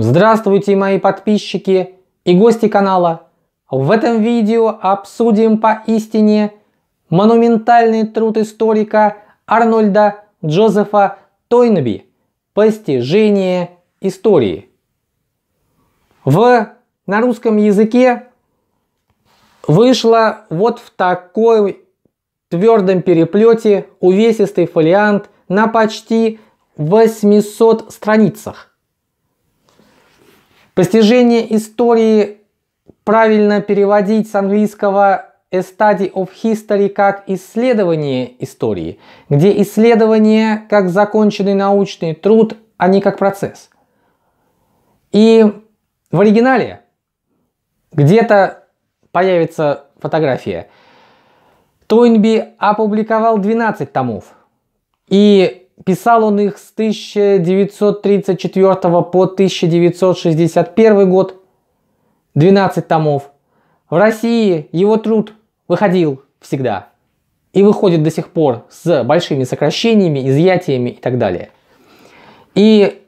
Здравствуйте, мои подписчики и гости канала. В этом видео обсудим поистине монументальный труд историка Арнольда Джозефа Тойнби «Постижение истории». В, на русском языке вышло вот в такой твердом переплете увесистый фолиант на почти 800 страницах. Постижение истории правильно переводить с английского A Study of History как исследование истории, где исследование как законченный научный труд, а не как процесс. И в оригинале где-то появится фотография. Тойнби опубликовал 12 томов. И Писал он их с 1934 по 1961 год. 12 томов. В России его труд выходил всегда. И выходит до сих пор с большими сокращениями, изъятиями и так далее. И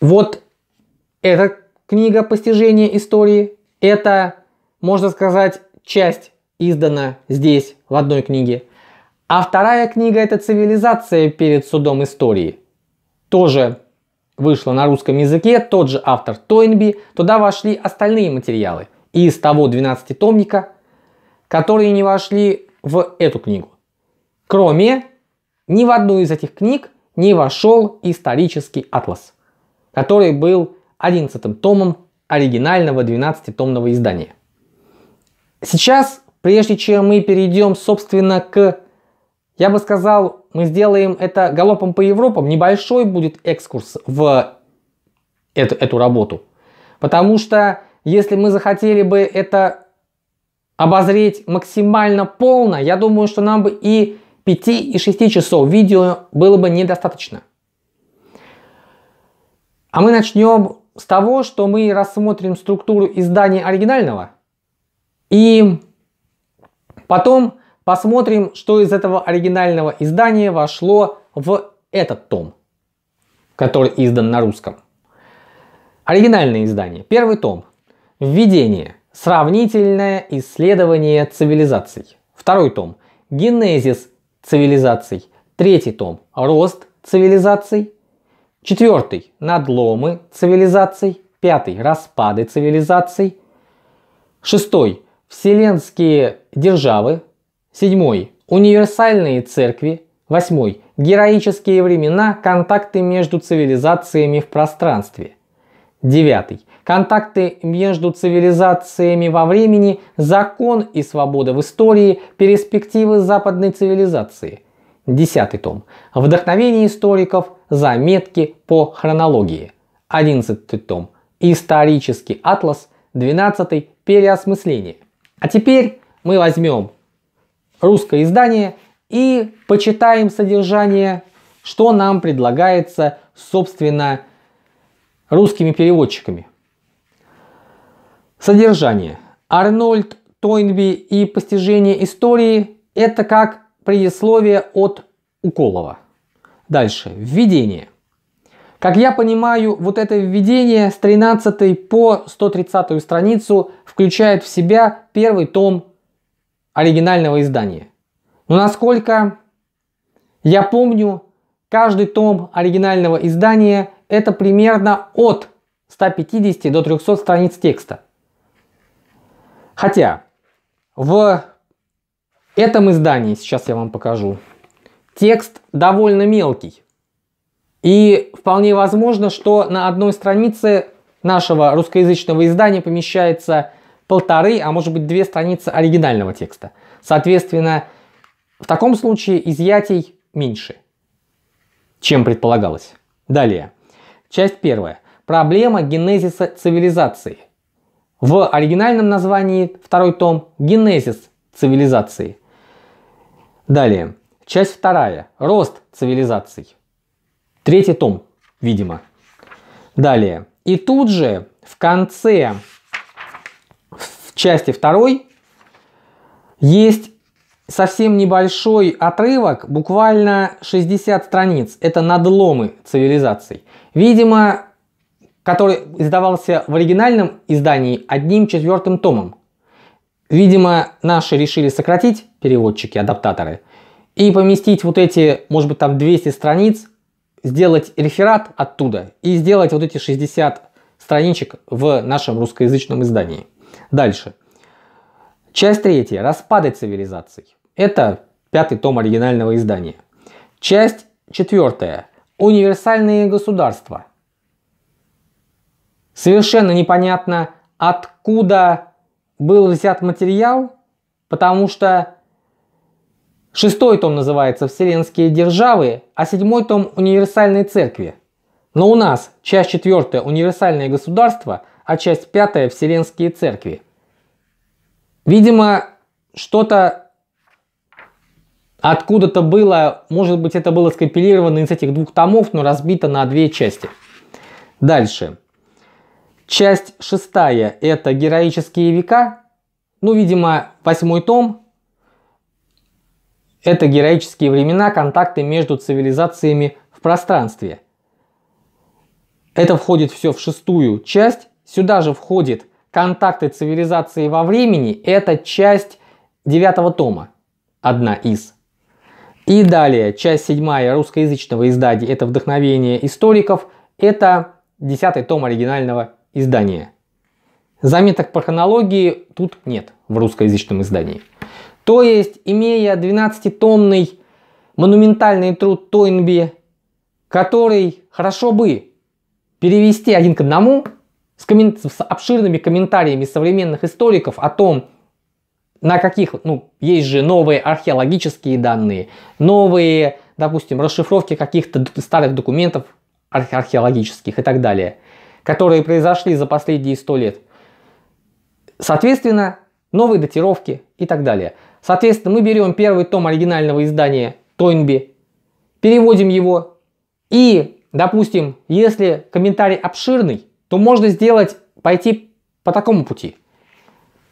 вот эта книга «Постижение истории» – это, можно сказать, часть издана здесь, в одной книге – а вторая книга это «Цивилизация перед судом истории». Тоже вышла на русском языке, тот же автор Тойнби. Туда вошли остальные материалы из того 12-томника, которые не вошли в эту книгу. Кроме, ни в одну из этих книг не вошел исторический атлас, который был 11-м томом оригинального 12-томного издания. Сейчас, прежде чем мы перейдем, собственно, к я бы сказал, мы сделаем это галопом по Европам. Небольшой будет экскурс в эту, эту работу. Потому что если мы захотели бы это обозреть максимально полно, я думаю, что нам бы и 5 и 6 часов видео было бы недостаточно. А мы начнем с того, что мы рассмотрим структуру издания оригинального и потом Посмотрим, что из этого оригинального издания вошло в этот том, который издан на русском. Оригинальное издание. Первый том. Введение. Сравнительное исследование цивилизаций. Второй том. Генезис цивилизаций. Третий том. Рост цивилизаций. Четвертый. Надломы цивилизаций. Пятый. Распады цивилизаций. Шестой. Вселенские державы Седьмой. Универсальные церкви. Восьмой. Героические времена, контакты между цивилизациями в пространстве. Девятый. Контакты между цивилизациями во времени, закон и свобода в истории, перспективы западной цивилизации. Десятый том. Вдохновение историков, заметки по хронологии. Одиннадцатый том. Исторический атлас. Двенадцатый. Переосмысление. А теперь мы возьмем русское издание и почитаем содержание, что нам предлагается, собственно, русскими переводчиками. Содержание. Арнольд, Тойнби и постижение истории – это как предисловие от Уколова. Дальше. Введение. Как я понимаю, вот это введение с 13 по 130 страницу включает в себя первый том оригинального издания. Но насколько я помню, каждый том оригинального издания это примерно от 150 до 300 страниц текста. Хотя в этом издании, сейчас я вам покажу, текст довольно мелкий. И вполне возможно, что на одной странице нашего русскоязычного издания помещается полторы, а может быть две страницы оригинального текста. Соответственно, в таком случае изъятий меньше, чем предполагалось. Далее. Часть первая. Проблема генезиса цивилизации. В оригинальном названии второй том «Генезис цивилизации». Далее. Часть вторая. Рост цивилизаций. Третий том, видимо. Далее. И тут же в конце части второй есть совсем небольшой отрывок, буквально 60 страниц. Это надломы цивилизаций. Видимо, который издавался в оригинальном издании одним четвертым томом. Видимо, наши решили сократить, переводчики, адаптаторы, и поместить вот эти, может быть, там 200 страниц, сделать реферат оттуда и сделать вот эти 60 страничек в нашем русскоязычном издании. Дальше. Часть третья. Распады цивилизаций. Это пятый том оригинального издания. Часть четвертая. Универсальные государства. Совершенно непонятно, откуда был взят материал, потому что шестой том называется «Вселенские державы», а седьмой том «Универсальные церкви». Но у нас часть четвертая Универсальные государства а часть пятая – Вселенские церкви. Видимо, что-то откуда-то было, может быть, это было скомпилировано из этих двух томов, но разбито на две части. Дальше. Часть шестая – это «Героические века». Ну, видимо, восьмой том – это «Героические времена. Контакты между цивилизациями в пространстве». Это входит все в шестую часть. Сюда же входит «Контакты цивилизации во времени». Это часть девятого тома, одна из. И далее, часть седьмая русскоязычного издания – это «Вдохновение историков». Это десятый том оригинального издания. Заметок по хронологии тут нет в русскоязычном издании. То есть, имея 12-томный монументальный труд Тойнби, который хорошо бы перевести один к одному – с, коммен... с обширными комментариями современных историков о том, на каких, ну, есть же новые археологические данные, новые, допустим, расшифровки каких-то старых документов архе археологических и так далее, которые произошли за последние сто лет. Соответственно, новые датировки и так далее. Соответственно, мы берем первый том оригинального издания Тойнби, переводим его и, допустим, если комментарий обширный, то можно сделать, пойти по такому пути.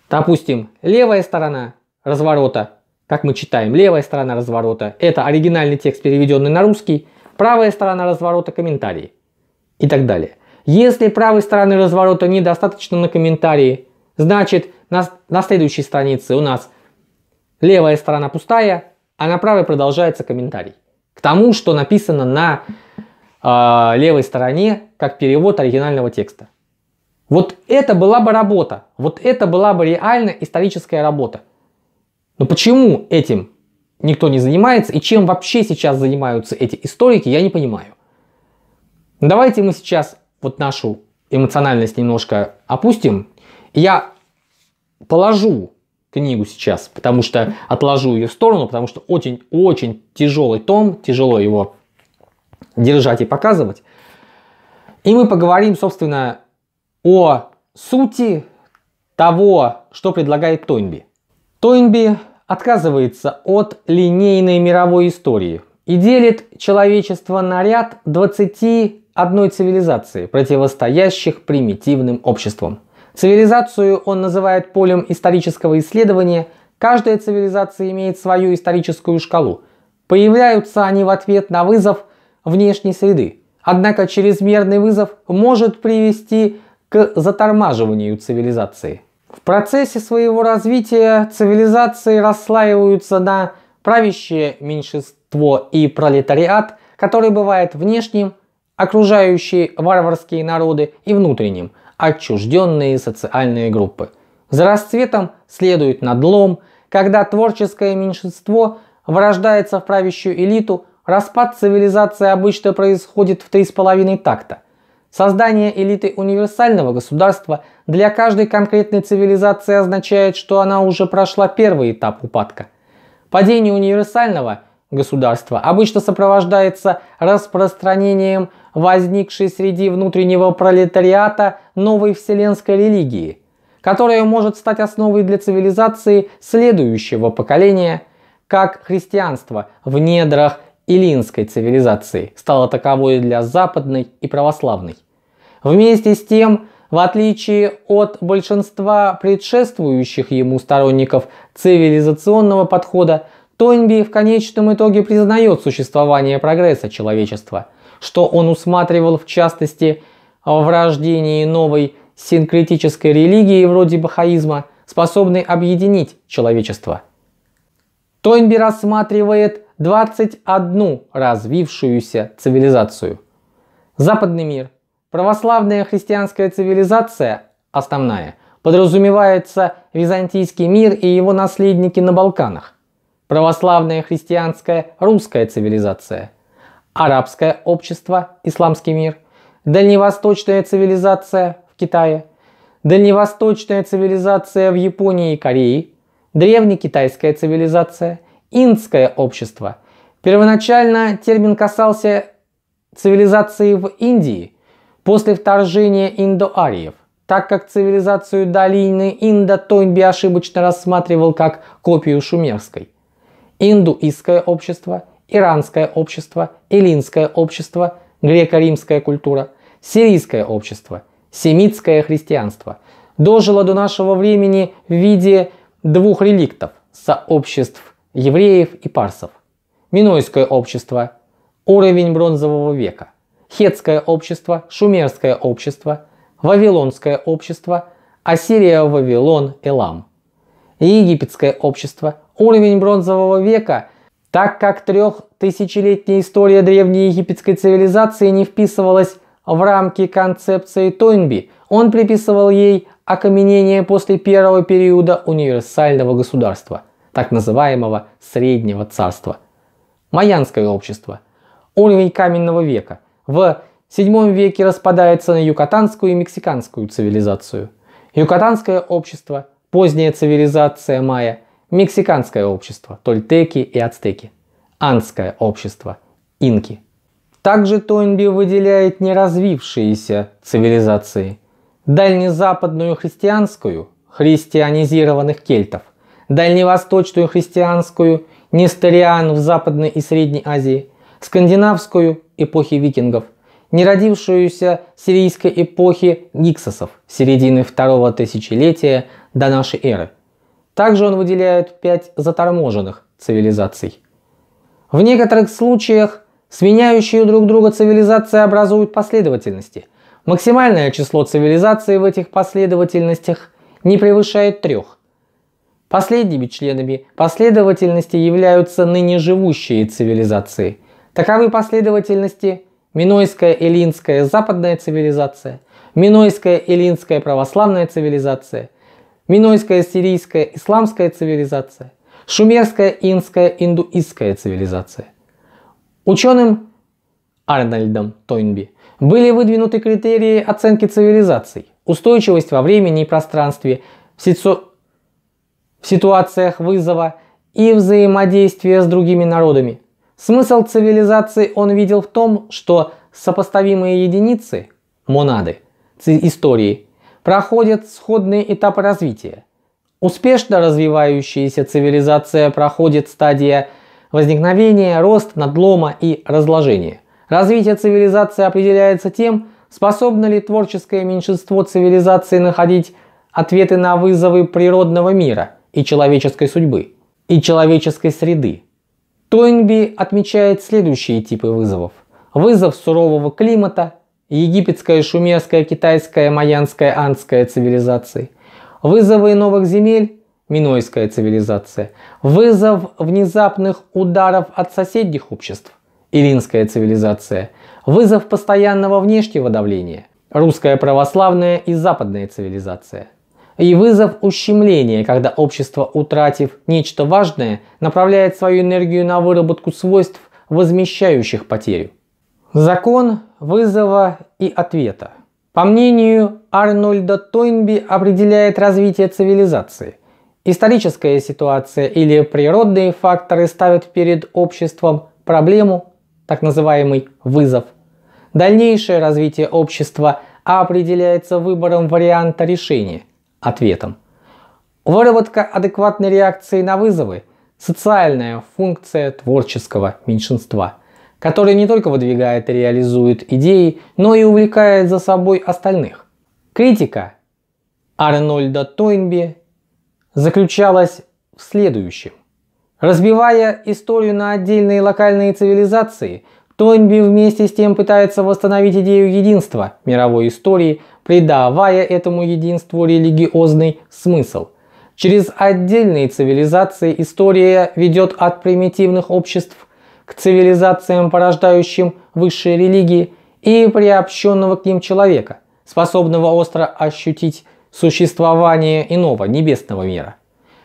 Допустим, левая сторона разворота, как мы читаем, левая сторона разворота – это оригинальный текст, переведенный на русский, правая сторона разворота – комментарии и так далее. Если правой стороны разворота недостаточно на комментарии, значит на, на следующей странице у нас левая сторона пустая, а на правой продолжается комментарий к тому, что написано на э, левой стороне как перевод оригинального текста. Вот это была бы работа, вот это была бы реально историческая работа. Но почему этим никто не занимается и чем вообще сейчас занимаются эти историки, я не понимаю. Ну, давайте мы сейчас вот нашу эмоциональность немножко опустим. Я положу книгу сейчас, потому что отложу ее в сторону, потому что очень-очень тяжелый том, тяжело его держать и показывать. И мы поговорим, собственно, о сути того, что предлагает Тойнби. Тойнби отказывается от линейной мировой истории и делит человечество на ряд 21 цивилизации, противостоящих примитивным обществам. Цивилизацию он называет полем исторического исследования. Каждая цивилизация имеет свою историческую шкалу. Появляются они в ответ на вызов внешней среды, Однако чрезмерный вызов может привести к затормаживанию цивилизации. В процессе своего развития цивилизации расслаиваются на правящее меньшинство и пролетариат, который бывает внешним, окружающие варварские народы и внутренним, отчужденные социальные группы. За расцветом следует надлом, когда творческое меньшинство вырождается в правящую элиту, Распад цивилизации обычно происходит в три с половиной такта. Создание элиты универсального государства для каждой конкретной цивилизации означает, что она уже прошла первый этап упадка. Падение универсального государства обычно сопровождается распространением возникшей среди внутреннего пролетариата новой вселенской религии, которая может стать основой для цивилизации следующего поколения, как христианство в недрах Илинской цивилизации стала таковой для западной и православной. Вместе с тем, в отличие от большинства предшествующих ему сторонников цивилизационного подхода, Тойнби в конечном итоге признает существование прогресса человечества, что он усматривал в частности в рождении новой синкретической религии вроде бахаизма, способной объединить человечество. Тойнби рассматривает 21 развившуюся цивилизацию. Западный мир, православная христианская цивилизация, основная, подразумевается византийский мир и его наследники на Балканах, православная христианская русская цивилизация, арабское общество, исламский мир, дальневосточная цивилизация в Китае, дальневосточная цивилизация в Японии и Корее, древнекитайская цивилизация – Индское общество. Первоначально термин касался цивилизации в Индии после вторжения индоариев, так как цивилизацию долины Инда Тойнби ошибочно рассматривал как копию шумерской. Индуистское общество, иранское общество, эллинское общество, греко-римская культура, сирийское общество, семитское христианство дожило до нашего времени в виде двух реликтов – сообществ евреев и парсов, Минойское общество, уровень бронзового века, Хетское общество, Шумерское общество, Вавилонское общество, Ассирия, Вавилон, Элам. Египетское общество, уровень бронзового века, так как трехтысячелетняя история древней египетской цивилизации не вписывалась в рамки концепции Тойнби, он приписывал ей окаменение после первого периода универсального государства так называемого Среднего Царства. Майянское общество. Уровень каменного века. В VII веке распадается на юкатанскую и мексиканскую цивилизацию. Юкатанское общество, поздняя цивилизация майя, мексиканское общество, тольтеки и ацтеки, анское общество, инки. Также Тойнби выделяет неразвившиеся цивилизации, дальнезападную христианскую, христианизированных кельтов – дальневосточную христианскую, нестариан в Западной и Средней Азии, скандинавскую эпохи викингов, не родившуюся сирийской эпохи гиксосов середины второго тысячелетия до нашей эры. Также он выделяет пять заторможенных цивилизаций. В некоторых случаях сменяющие друг друга цивилизации образуют последовательности. Максимальное число цивилизаций в этих последовательностях не превышает трех. Последними членами последовательности являются ныне живущие цивилизации. Таковы последовательности Минойская эллинская западная цивилизация, Минойская эллинская православная цивилизация, Минойская сирийская исламская цивилизация, Шумерская инская индуистская цивилизация. Ученым Арнольдом Тойнби были выдвинуты критерии оценки цивилизаций, устойчивость во времени и пространстве, в ситуациях вызова и взаимодействия с другими народами. Смысл цивилизации он видел в том, что сопоставимые единицы, монады, истории, проходят сходные этапы развития. Успешно развивающаяся цивилизация проходит стадия возникновения, рост, надлома и разложения. Развитие цивилизации определяется тем, способно ли творческое меньшинство цивилизации находить ответы на вызовы природного мира – и человеческой судьбы, и человеческой среды. Тойнби отмечает следующие типы вызовов. Вызов сурового климата, египетская, шумерская, китайская, майянская, анская цивилизации. Вызовы новых земель, минойская цивилизация. Вызов внезапных ударов от соседних обществ, иринская цивилизация. Вызов постоянного внешнего давления, русская православная и западная цивилизация и вызов ущемления, когда общество, утратив нечто важное, направляет свою энергию на выработку свойств, возмещающих потерю. Закон вызова и ответа. По мнению Арнольда Тойнби определяет развитие цивилизации. Историческая ситуация или природные факторы ставят перед обществом проблему, так называемый вызов. Дальнейшее развитие общества определяется выбором варианта решения – ответом. Выработка адекватной реакции на вызовы – социальная функция творческого меньшинства, которая не только выдвигает и реализует идеи, но и увлекает за собой остальных. Критика Арнольда Тойнби заключалась в следующем. Разбивая историю на отдельные локальные цивилизации, Тойнби вместе с тем пытается восстановить идею единства мировой истории придавая этому единству религиозный смысл. Через отдельные цивилизации история ведет от примитивных обществ к цивилизациям, порождающим высшие религии, и приобщенного к ним человека, способного остро ощутить существование иного небесного мира.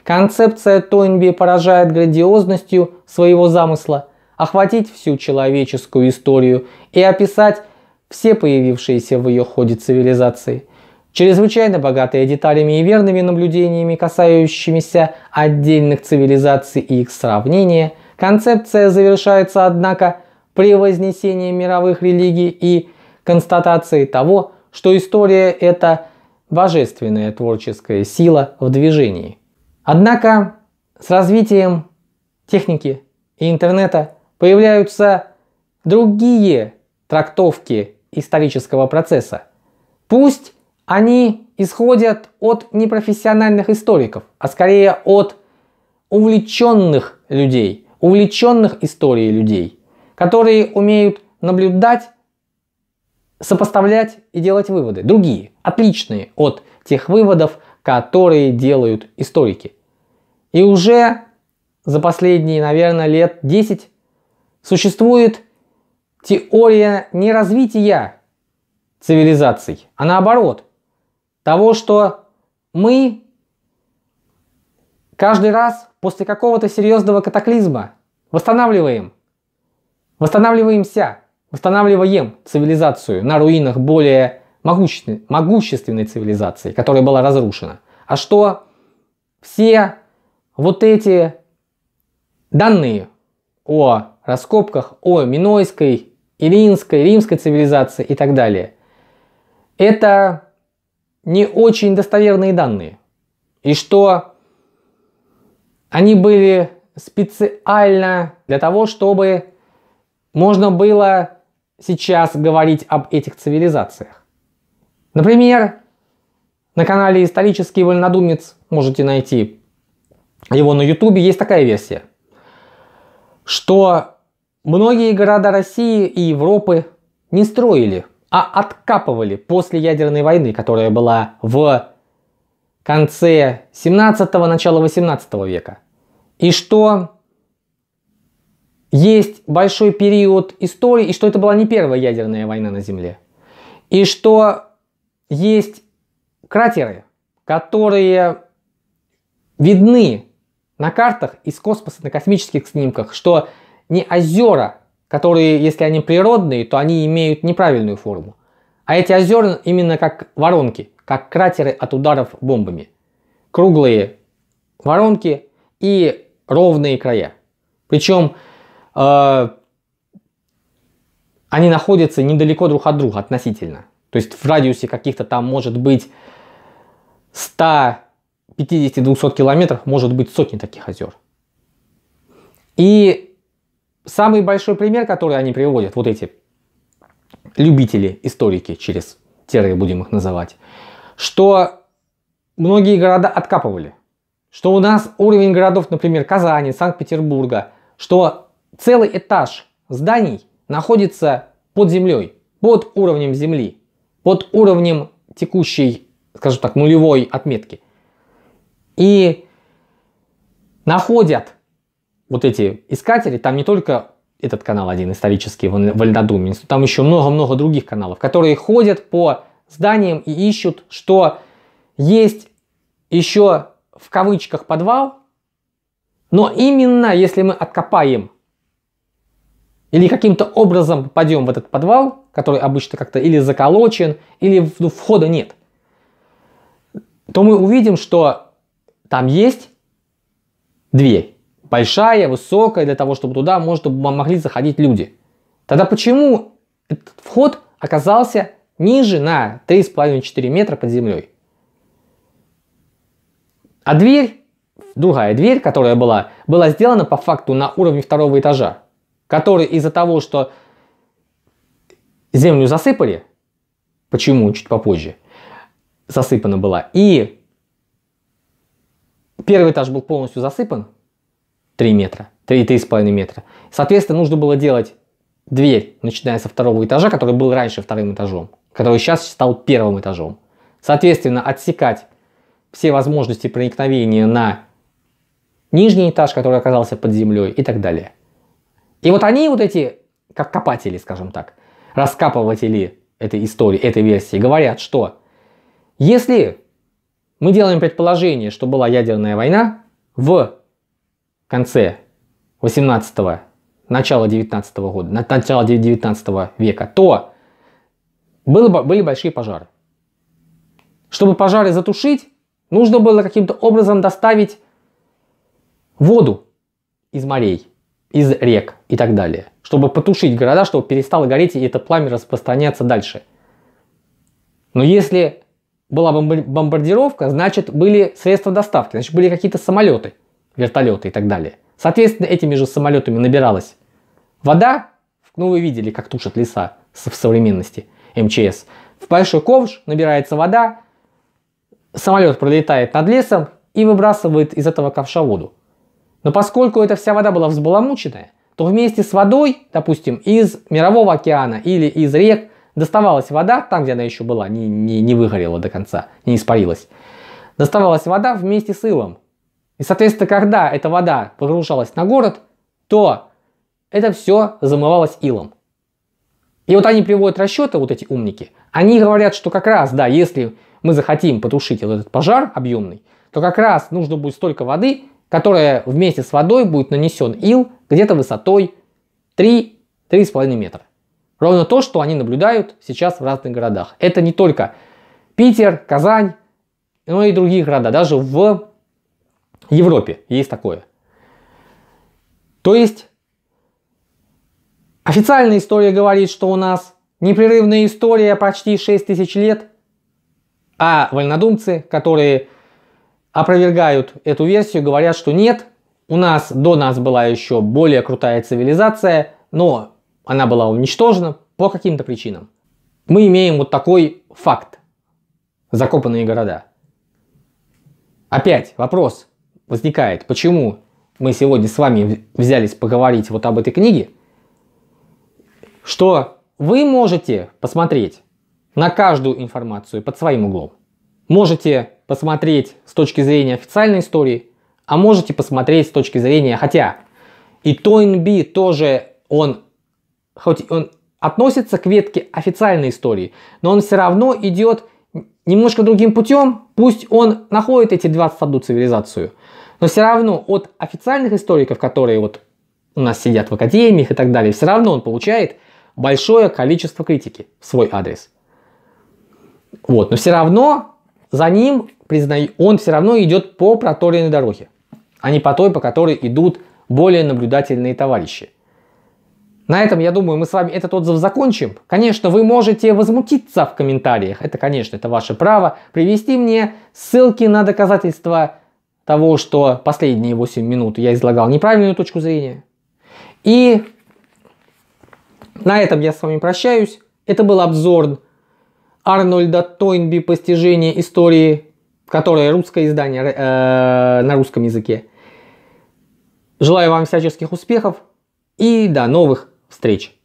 Концепция Тойнби поражает грандиозностью своего замысла охватить всю человеческую историю и описать все появившиеся в ее ходе цивилизации, чрезвычайно богатые деталями и верными наблюдениями, касающимися отдельных цивилизаций и их сравнения, концепция завершается, однако, превознесением мировых религий и констатацией того, что история – это божественная творческая сила в движении. Однако с развитием техники и интернета появляются другие трактовки исторического процесса. Пусть они исходят от непрофессиональных историков, а скорее от увлеченных людей, увлеченных историей людей, которые умеют наблюдать, сопоставлять и делать выводы. Другие, отличные от тех выводов, которые делают историки. И уже за последние, наверное, лет 10 существует теория не развития цивилизаций, а наоборот, того, что мы каждый раз после какого-то серьезного катаклизма восстанавливаем, восстанавливаемся, восстанавливаем цивилизацию на руинах более могущественной, могущественной цивилизации, которая была разрушена. А что все вот эти данные о раскопках, о Минойской Иринской, римской цивилизации и так далее. Это не очень достоверные данные. И что они были специально для того, чтобы можно было сейчас говорить об этих цивилизациях. Например, на канале «Исторический вольнодумец» можете найти его на ютубе, есть такая версия, что Многие города России и Европы не строили, а откапывали после ядерной войны, которая была в конце 17-го, начало 18 века. И что есть большой период истории, и что это была не первая ядерная война на Земле. И что есть кратеры, которые видны на картах из космоса, на космических снимках, что не озера, которые, если они природные, то они имеют неправильную форму, а эти озера именно как воронки, как кратеры от ударов бомбами. Круглые воронки и ровные края. Причем э, они находятся недалеко друг от друга относительно. То есть в радиусе каких-то там может быть 150-200 километров, может быть сотни таких озер. И Самый большой пример, который они приводят, вот эти любители, историки через тире будем их называть, что многие города откапывали. Что у нас уровень городов, например, Казани, Санкт-Петербурга, что целый этаж зданий находится под землей, под уровнем земли, под уровнем текущей, скажем так, нулевой отметки. И находят вот эти искатели, там не только этот канал один исторический в Альдадуме, там еще много-много других каналов, которые ходят по зданиям и ищут, что есть еще в кавычках подвал, но именно если мы откопаем или каким-то образом попадем в этот подвал, который обычно как-то или заколочен, или ну, входа нет, то мы увидим, что там есть дверь большая, высокая, для того, чтобы туда можно, могли заходить люди. Тогда почему этот вход оказался ниже на 3,5-4 метра под землей? А дверь, другая дверь, которая была, была сделана по факту на уровне второго этажа, который из-за того, что землю засыпали, почему чуть попозже, засыпана была, и первый этаж был полностью засыпан, 3 метра, 3-3,5 метра. Соответственно, нужно было делать дверь, начиная со второго этажа, который был раньше вторым этажом, который сейчас стал первым этажом. Соответственно, отсекать все возможности проникновения на нижний этаж, который оказался под землей и так далее. И вот они вот эти, как копатели, скажем так, раскапыватели этой истории, этой версии, говорят, что если мы делаем предположение, что была ядерная война в конце 18-го, начала 19 -го года, начала 19 века, то было, были большие пожары. Чтобы пожары затушить, нужно было каким-то образом доставить воду из морей, из рек и так далее, чтобы потушить города, чтобы перестало гореть и это пламя распространяться дальше. Но если была бомбардировка, значит были средства доставки, значит были какие-то самолеты – вертолеты и так далее. Соответственно, этими же самолетами набиралась вода, ну вы видели, как тушат леса в современности МЧС. В большой ковш набирается вода, самолет пролетает над лесом и выбрасывает из этого ковша воду. Но поскольку эта вся вода была взбаламученная, то вместе с водой, допустим, из Мирового океана или из рек доставалась вода, там, где она еще была, не, не, не выгорела до конца, не испарилась, доставалась вода вместе с илом. И, соответственно, когда эта вода погружалась на город, то это все замывалось илом. И вот они приводят расчеты, вот эти умники. Они говорят, что как раз, да, если мы захотим потушить вот этот пожар объемный, то как раз нужно будет столько воды, которая вместе с водой будет нанесен ил где-то высотой 3-3,5 метра. Ровно то, что они наблюдают сейчас в разных городах. Это не только Питер, Казань, но и другие города. Даже в Европе есть такое. То есть официальная история говорит, что у нас непрерывная история почти 6 тысяч лет, а вольнодумцы, которые опровергают эту версию, говорят, что нет, у нас до нас была еще более крутая цивилизация, но она была уничтожена по каким-то причинам. Мы имеем вот такой факт. Закопанные города. Опять вопрос возникает, почему мы сегодня с вами взялись поговорить вот об этой книге, что вы можете посмотреть на каждую информацию под своим углом. Можете посмотреть с точки зрения официальной истории, а можете посмотреть с точки зрения, хотя и Тойнби тоже, он, хоть он относится к ветке официальной истории, но он все равно идет немножко другим путем, пусть он находит эти 21 цивилизацию – но все равно от официальных историков, которые вот у нас сидят в академиях и так далее, все равно он получает большое количество критики в свой адрес. Вот, но все равно за ним, признаю, он все равно идет по проторенной дороге, а не по той, по которой идут более наблюдательные товарищи. На этом, я думаю, мы с вами этот отзыв закончим. Конечно, вы можете возмутиться в комментариях, это, конечно, это ваше право, привести мне ссылки на доказательства того, что последние 8 минут я излагал неправильную точку зрения. И на этом я с вами прощаюсь. Это был обзор Арнольда Тойнби «Постижение истории», которое русское издание э, на русском языке. Желаю вам всяческих успехов и до новых встреч!